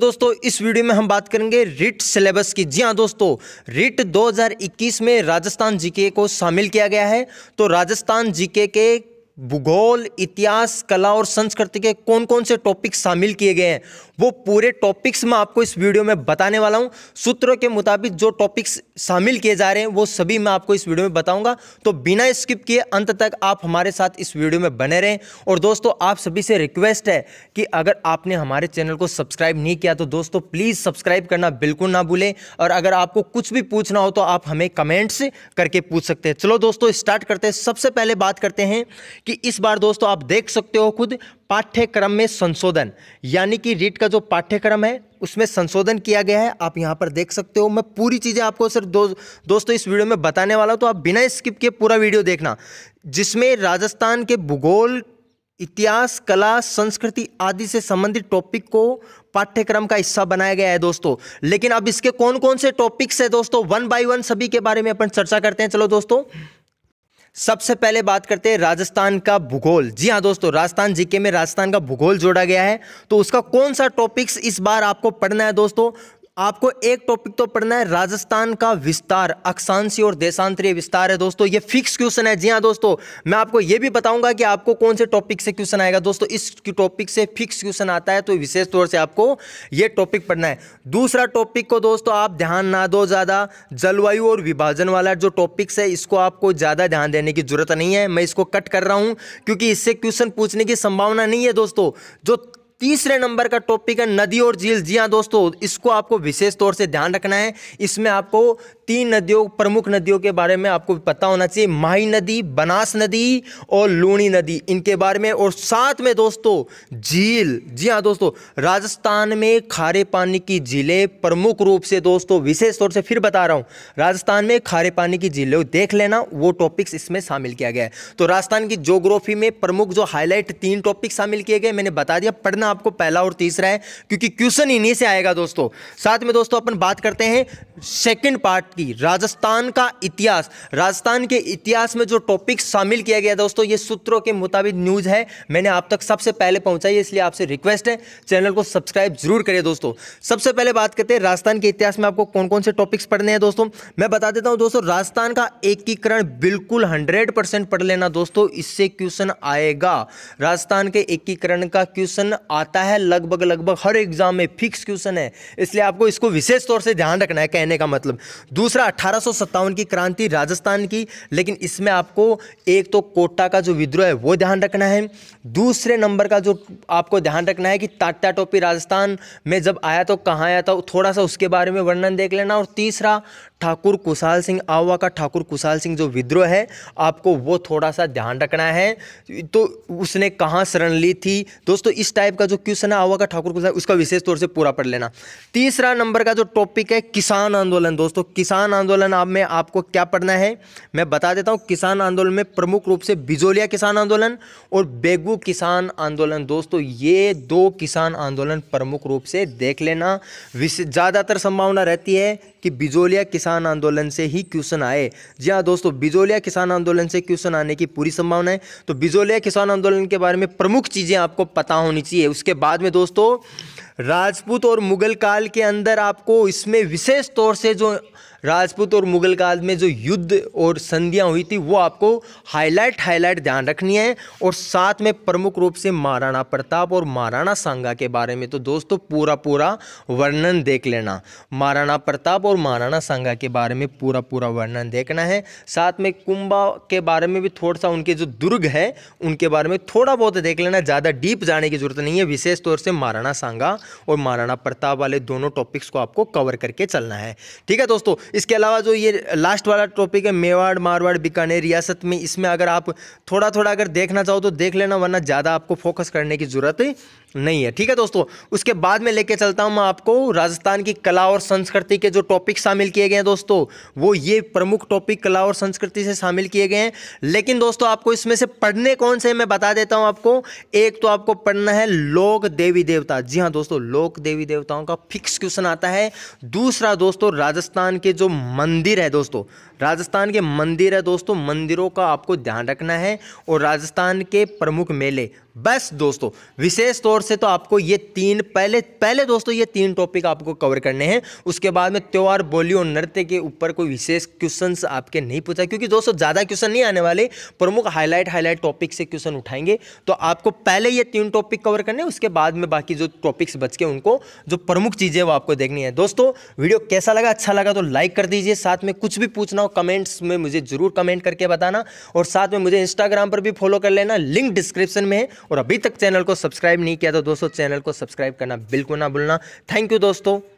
दोस्तों इस वीडियो में हम बात करेंगे रिट सिलेबस की जी हाँ दोस्तों रिट 2021 में राजस्थान जीके को शामिल किया गया है तो राजस्थान जीके के भूगोल इतिहास कला और संस्कृति के कौन कौन से टॉपिक्स शामिल किए गए हैं वो पूरे टॉपिक्स मैं आपको इस वीडियो में बताने वाला हूँ सूत्रों के मुताबिक जो टॉपिक्स शामिल किए जा रहे हैं वो सभी मैं आपको इस वीडियो में बताऊंगा तो बिना स्किप किए अंत तक आप हमारे साथ इस वीडियो में बने रहें और दोस्तों आप सभी से रिक्वेस्ट है कि अगर आपने हमारे चैनल को सब्सक्राइब नहीं किया तो दोस्तों प्लीज़ सब्सक्राइब करना बिल्कुल ना भूलें और अगर आपको कुछ भी पूछना हो तो आप हमें कमेंट्स करके पूछ सकते हैं चलो दोस्तों स्टार्ट करते हैं सबसे पहले बात करते हैं कि इस बार दोस्तों आप देख सकते हो खुद पाठ्यक्रम में संशोधन यानी कि रीट का जो पाठ्यक्रम है उसमें संशोधन किया गया है आप यहाँ पर देख सकते हो मैं पूरी चीज़ें आपको सर दो दोस्तों इस वीडियो में बताने वाला हूँ तो आप बिना स्किप किए पूरा वीडियो देखना जिसमें राजस्थान के भूगोल इतिहास कला संस्कृति आदि से संबंधित टॉपिक को पाठ्यक्रम का हिस्सा बनाया गया है दोस्तों लेकिन अब इसके कौन कौन से टॉपिक्स है दोस्तों वन बाय वन सभी के बारे में अपन चर्चा करते हैं चलो दोस्तों सबसे पहले बात करते हैं राजस्थान का भूगोल जी हाँ दोस्तों राजस्थान जीके में राजस्थान का भूगोल जोड़ा गया है तो उसका कौन सा टॉपिक्स इस बार आपको पढ़ना है दोस्तों आपको एक टॉपिक तो पढ़ना है राजस्थान का विस्तार अक्षांशी और देशांतरीय विस्तार है दोस्तों ये फिक्स क्वेश्चन है जी हाँ दोस्तों मैं आपको ये भी बताऊंगा कि आपको कौन से टॉपिक से क्वेश्चन आएगा दोस्तों इस टॉपिक से फिक्स क्वेश्चन आता है तो विशेष तौर से आपको ये टॉपिक पढ़ना है दूसरा टॉपिक को दोस्तों आप ध्यान ना दो ज़्यादा जलवायु और विभाजन वाला जो टॉपिक्स है इसको आपको ज़्यादा ध्यान देने की जरूरत नहीं है मैं इसको कट कर रहा हूँ क्योंकि इससे क्वेश्चन पूछने की संभावना नहीं है दोस्तों जो तीसरे नंबर का टॉपिक है नदी और झील जी हाँ दोस्तों इसको आपको विशेष तौर से ध्यान रखना है इसमें आपको तीन नदियों प्रमुख नदियों के बारे में आपको पता होना चाहिए माही नदी बनास नदी और लूणी नदी इनके बारे में और साथ में दोस्तों झील जी हाँ दोस्तों राजस्थान में खारे पानी की झीलें प्रमुख रूप से दोस्तों विशेष तौर से फिर बता रहा हूँ राजस्थान में खारे पानी की झीलें देख लेना वो टॉपिक्स इसमें शामिल किया गया है तो राजस्थान की जोग्राफी में प्रमुख जो हाईलाइट तीन टॉपिक शामिल किए गए मैंने बता दिया पढ़ना आपको पहला और तीसरा है क्योंकि क्वेश्चन इन्हीं से आएगा दोस्तों साथ में दोस्तों अपन बात करते हैं सेकेंड पार्ट कि राजस्थान का इतिहास राजस्थान के इतिहास में जो टॉपिक शामिल किया गया दोस्तों ये सूत्रों के मुताबिक न्यूज़ है मैंने आप तक सबसे पहले पहुंचाई इसलिए आपसे रिक्वेस्ट है चैनल को सब्सक्राइब जरूर करिए दोस्तों सबसे पहले बात करते हैं राजस्थान के इतिहास में आपको कौन कौन से टॉपिक्स पढ़ने हैं दोस्तों मैं बता देता हूँ दोस्तों राजस्थान का एकीकरण बिल्कुल हंड्रेड पढ़ लेना दोस्तों इससे क्वेश्चन आएगा राजस्थान के एकीकरण का क्वेश्चन आता है लगभग लगभग हर एग्जाम में फिक्स क्वेश्चन है इसलिए आपको इसको विशेष तौर से ध्यान रखना है कहने का मतलब दूसरा दूसरा अठारह की क्रांति राजस्थान की लेकिन इसमें आपको एक तो कोटा का जो विद्रोह है वो ध्यान रखना है दूसरे नंबर का जो आपको ध्यान रखना है कि तात्या टोपी राजस्थान में जब आया तो कहाँ आया था थोड़ा सा उसके बारे में वर्णन देख लेना और तीसरा ठाकुर कुशाल सिंह आवा का ठाकुर कुशाल सिंह जो विद्रोह है आपको वो थोड़ा सा ध्यान रखना है तो उसने कहाँ शरण ली थी दोस्तों इस टाइप का जो क्वेश्चन है आवा का ठाकुर कुशाल उसका विशेष तौर से पूरा पढ़ लेना तीसरा नंबर का जो टॉपिक है किसान आंदोलन दोस्तों किसान आंदोलन आप में आपको क्या पढ़ना है मैं बता देता हूँ किसान आंदोलन में प्रमुख रूप से बिजोलिया किसान आंदोलन और बेगू किसान आंदोलन दोस्तों ये दो किसान आंदोलन प्रमुख रूप से देख लेना ज़्यादातर संभावना रहती है कि बिजोलिया किसान आंदोलन से ही क्वेश्चन आए जी हाँ दोस्तों बिजोलिया किसान आंदोलन से क्वेश्चन आने की पूरी संभावना है तो बिजोलिया किसान आंदोलन के बारे में प्रमुख चीज़ें आपको पता होनी चाहिए उसके बाद में दोस्तों राजपूत और मुगल काल के अंदर आपको इसमें विशेष तौर से जो राजपूत और मुगल काल में जो युद्ध और संधियाँ हुई थी वो आपको हाईलाइट हाईलाइट ध्यान रखनी है और साथ में प्रमुख रूप से महाराणा प्रताप और महाराणा सांगा के बारे में तो दोस्तों पूरा पूरा वर्णन देख लेना महाराणा प्रताप और महाराणा सांगा के बारे में पूरा पूरा वर्णन देखना है साथ में कुंभा के बारे में भी थोड़ा सा उनके जो दुर्ग है उनके बारे में थोड़ा बहुत देख लेना ज़्यादा डीप जाने की ज़रूरत नहीं है विशेष तौर से महाराणा सांगा और महाराणा प्रताप वाले दोनों टॉपिक्स को आपको कवर करके चलना है ठीक है दोस्तों इसके अलावा जो ये लास्ट वाला टॉपिक है मेवाड़ मारवाड़ बीकानेर रियासत में इसमें अगर आप थोड़ा थोड़ा अगर देखना चाहो तो देख लेना वरना ज़्यादा आपको फोकस करने की ज़रूरत नहीं है ठीक है दोस्तों उसके बाद में लेके चलता हूँ मैं आपको राजस्थान की कला और संस्कृति के जो टॉपिक शामिल किए गए हैं दोस्तों वो ये प्रमुख टॉपिक कला और संस्कृति से शामिल किए गए हैं लेकिन दोस्तों आपको इसमें से पढ़ने कौन से मैं बता देता हूँ आपको एक तो आपको पढ़ना है लोक देवी देवता जी हाँ दोस्तों लोक देवी देवताओं का फिक्स क्वेश्चन आता है दूसरा दोस्तों राजस्थान के जो मंदिर है दोस्तों राजस्थान के मंदिर है दोस्तों मंदिरों का आपको ध्यान रखना है और राजस्थान के प्रमुख मेले बस दोस्तों विशेष तौर से तो आपको ये तीन पहले पहले दोस्तों ये तीन टॉपिक आपको कवर करने हैं उसके बाद में त्यौहार बोली और नृत्य के ऊपर कोई विशेष क्वेश्चन आपके नहीं पूछा क्योंकि दोस्तों ज़्यादा क्वेश्चन नहीं आने वाले प्रमुख हाईलाइट हाईलाइट टॉपिक से क्वेश्चन उठाएंगे तो आपको पहले ये तीन टॉपिक कवर करने उसके बाद में बाकी जो टॉपिक्स बच के उनको जो प्रमुख चीज़ें वो आपको देखनी है दोस्तों वीडियो कैसा लगा अच्छा लगा तो लाइक लाइक कर दीजिए साथ में कुछ भी पूछना हो कमेंट्स में मुझे ज़रूर कमेंट करके बताना और साथ में मुझे इंस्टाग्राम पर भी फॉलो कर लेना लिंक डिस्क्रिप्शन में है और अभी तक चैनल को सब्सक्राइब नहीं किया तो दोस्तों चैनल को सब्सक्राइब करना बिल्कुल ना भूलना थैंक यू दोस्तों